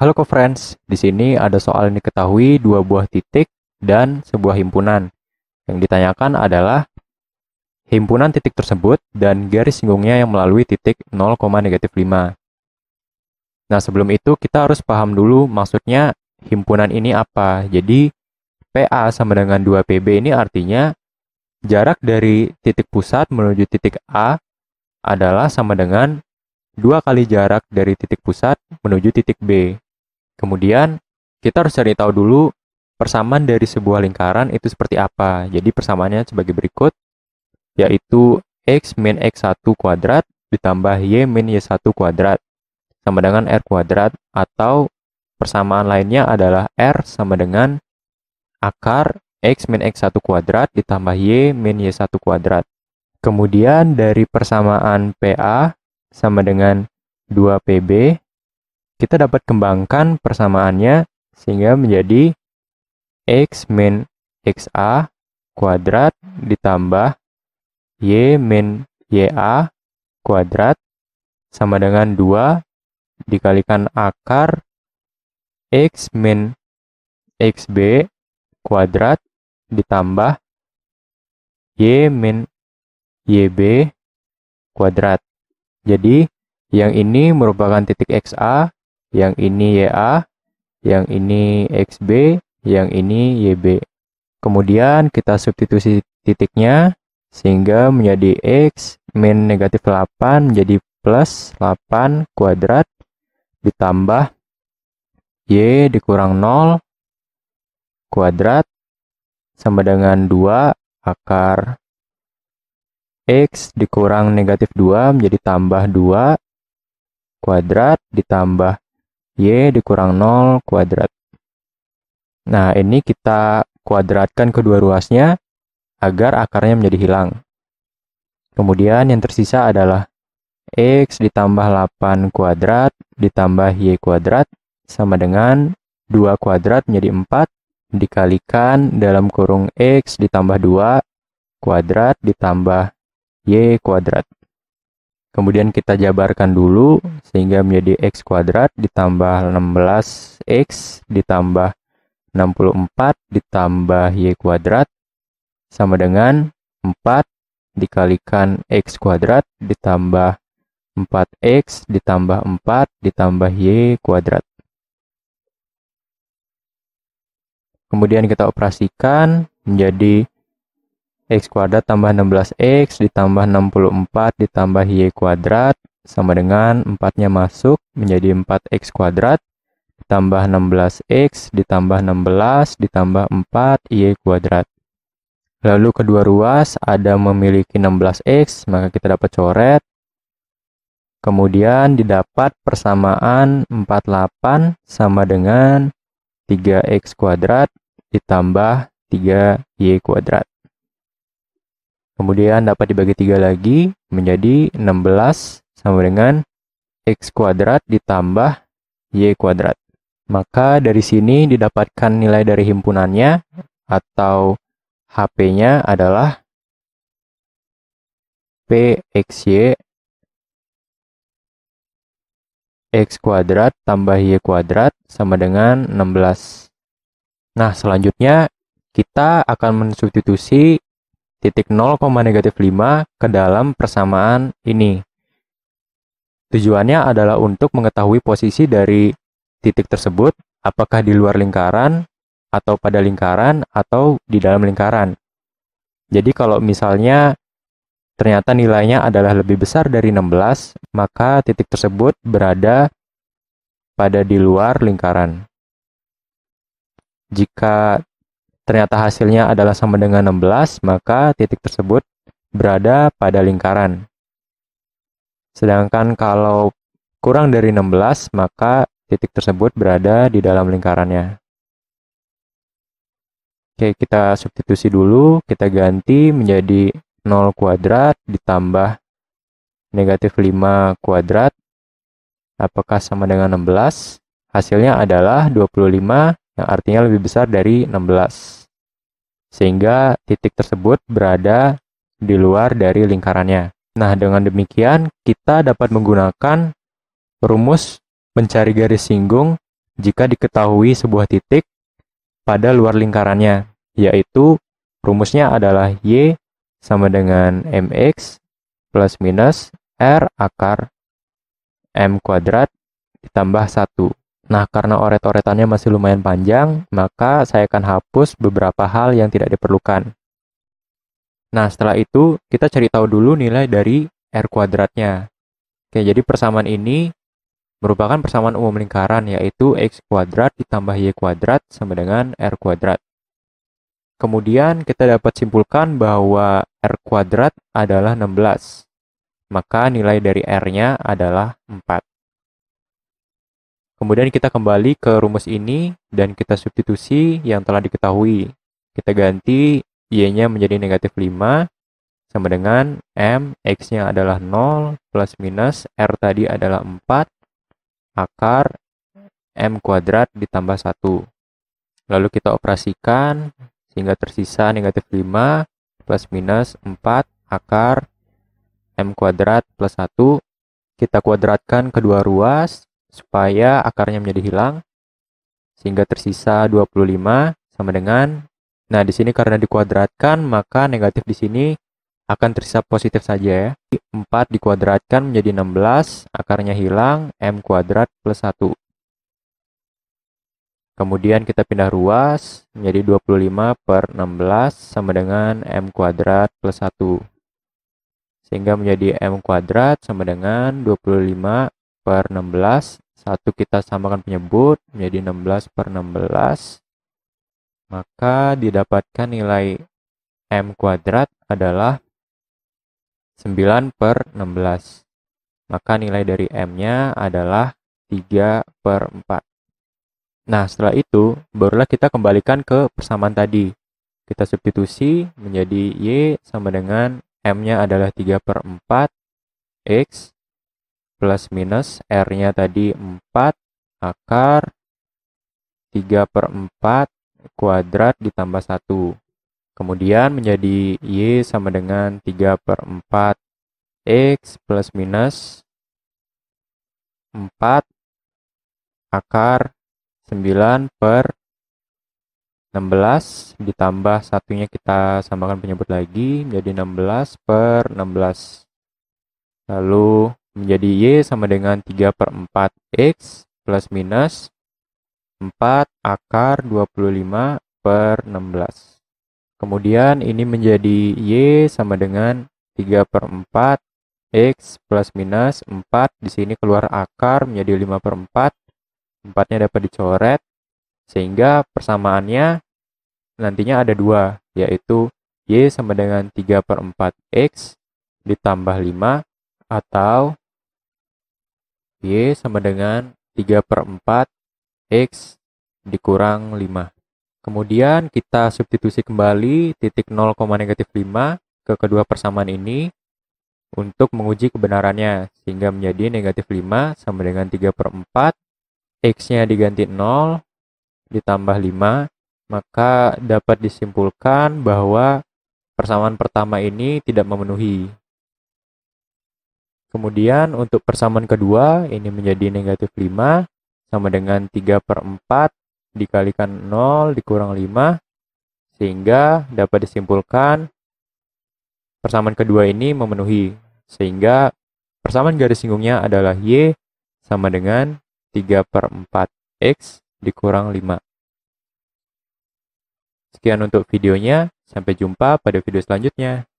Halo co friends, di sini ada soal yang diketahui dua buah titik dan sebuah himpunan. Yang ditanyakan adalah himpunan titik tersebut dan garis singgungnya yang melalui titik 0, 5. Nah sebelum itu kita harus paham dulu maksudnya himpunan ini apa. Jadi PA sama dengan 2PB ini artinya jarak dari titik pusat menuju titik A adalah sama dengan dua kali jarak dari titik pusat menuju titik B. Kemudian kita harus cari tahu dulu persamaan dari sebuah lingkaran itu seperti apa. Jadi persamaannya sebagai berikut, yaitu X min X1 kuadrat ditambah Y min Y1 kuadrat sama dengan R kuadrat atau persamaan lainnya adalah R sama dengan akar X min X1 kuadrat ditambah Y min Y1 kuadrat. Kemudian dari persamaan PA sama dengan 2PB kita dapat kembangkan persamaannya sehingga menjadi x min a kuadrat ditambah y min a ya kuadrat sama dengan 2 dikalikan akar x min b kuadrat ditambah y min b kuadrat. Jadi, yang ini merupakan titik xa yang ini YA, yang ini XB, yang ini YB. Kemudian kita substitusi titiknya sehingga menjadi X min negatif 8 menjadi plus 8 kuadrat ditambah Y dikurang 0 kuadrat sama dengan 2 akar X dikurang negatif 2 menjadi tambah 2 kuadrat ditambah Y dikurang 0 kuadrat. Nah, ini kita kuadratkan kedua ruasnya agar akarnya menjadi hilang. Kemudian yang tersisa adalah X ditambah 8 kuadrat ditambah Y kuadrat sama dengan 2 kuadrat menjadi 4 dikalikan dalam kurung X ditambah 2 kuadrat ditambah Y kuadrat. Kemudian kita jabarkan dulu hmm. sehingga menjadi x kuadrat ditambah 16x ditambah 64 ditambah y kuadrat sama dengan 4 dikalikan x kuadrat ditambah 4x ditambah 4 ditambah y kuadrat. Kemudian kita operasikan menjadi X kuadrat tambah 16X ditambah 64 ditambah Y kuadrat sama dengan 4-nya masuk menjadi 4X kuadrat ditambah 16X ditambah 16 ditambah 4Y kuadrat. Lalu kedua ruas ada memiliki 16X, maka kita dapat coret. Kemudian didapat persamaan 48 sama dengan 3X kuadrat ditambah 3Y kuadrat. Kemudian dapat dibagi tiga lagi menjadi 16 sama dengan x kuadrat ditambah y kuadrat. Maka dari sini didapatkan nilai dari himpunannya atau HP-nya adalah PXY X kuadrat tambah Y kuadrat sama dengan 16. Nah, selanjutnya kita akan mensubstitusi titik 0, negatif 5 ke dalam persamaan ini. Tujuannya adalah untuk mengetahui posisi dari titik tersebut, apakah di luar lingkaran, atau pada lingkaran, atau di dalam lingkaran. Jadi kalau misalnya ternyata nilainya adalah lebih besar dari 16, maka titik tersebut berada pada di luar lingkaran. Jika ternyata hasilnya adalah sama dengan 16, maka titik tersebut berada pada lingkaran. Sedangkan kalau kurang dari 16, maka titik tersebut berada di dalam lingkarannya. Oke, kita substitusi dulu, kita ganti menjadi 0 kuadrat ditambah negatif 5 kuadrat. Apakah sama dengan 16? Hasilnya adalah 25 yang artinya lebih besar dari 16 sehingga titik tersebut berada di luar dari lingkarannya. Nah, dengan demikian kita dapat menggunakan rumus mencari garis singgung jika diketahui sebuah titik pada luar lingkarannya, yaitu rumusnya adalah Y sama dengan mx plus minus r akar m kuadrat ditambah 1. Nah, karena oret-oretannya masih lumayan panjang, maka saya akan hapus beberapa hal yang tidak diperlukan. Nah, setelah itu kita cari tahu dulu nilai dari R kuadratnya. Oke, jadi persamaan ini merupakan persamaan umum lingkaran yaitu X kuadrat ditambah Y kuadrat sama dengan R kuadrat. Kemudian kita dapat simpulkan bahwa R kuadrat adalah 16. Maka nilai dari R-nya adalah 4. Kemudian kita kembali ke rumus ini dan kita substitusi yang telah diketahui. Kita ganti Y-nya menjadi negatif 5 sama dengan M, X-nya adalah 0 plus minus R tadi adalah 4 akar M kuadrat ditambah 1. Lalu kita operasikan sehingga tersisa negatif 5 plus minus 4 akar M kuadrat plus 1. Kita kuadratkan kedua ruas supaya akarnya menjadi hilang sehingga tersisa 25 sama dengan nah di sini karena dikuadratkan maka negatif di sini akan tersisa positif saja ya. 4 dikuadratkan menjadi 16, akarnya hilang, M kuadrat plus 1. Kemudian kita pindah ruas menjadi 25 per 16 sama dengan M kuadrat plus 1. Sehingga menjadi M kuadrat sama dengan 25 per 16. 1 kita samakan penyebut menjadi 16 per 16. Maka didapatkan nilai M kuadrat adalah 9 per 16. Maka nilai dari M-nya adalah 3 per 4. Nah, setelah itu, barulah kita kembalikan ke persamaan tadi. Kita substitusi menjadi Y sama dengan M-nya adalah 3 per 4, X plus minus R-nya tadi 4 akar 3 per 4 kuadrat ditambah 1. Kemudian menjadi Y sama dengan 3 per 4 X plus minus 4 akar 9 per 16 ditambah satunya kita samakan penyebut lagi menjadi 16 per 16. Lalu menjadi Y sama dengan 3 per 4X plus minus 4 akar 25 per 16. Kemudian ini menjadi Y sama dengan 3 per 4 X plus minus 4. Di sini keluar akar menjadi 5 per 4. 4-nya dapat dicoret. Sehingga persamaannya nantinya ada dua, yaitu Y sama dengan 3 per 4 X ditambah 5 atau Y sama dengan 3 per 4 X dikurang 5. Kemudian kita substitusi kembali titik 0, negatif 5 ke kedua persamaan ini untuk menguji kebenarannya sehingga menjadi negatif 5 sama dengan 3 per 4 X-nya diganti 0 ditambah 5 maka dapat disimpulkan bahwa persamaan pertama ini tidak memenuhi Kemudian untuk persamaan kedua ini menjadi negatif 5 sama dengan 3 per 4 dikalikan 0 dikurang 5 sehingga dapat disimpulkan persamaan kedua ini memenuhi sehingga persamaan garis singgungnya adalah Y sama dengan 3 per 4 X dikurang 5. Sekian untuk videonya, sampai jumpa pada video selanjutnya.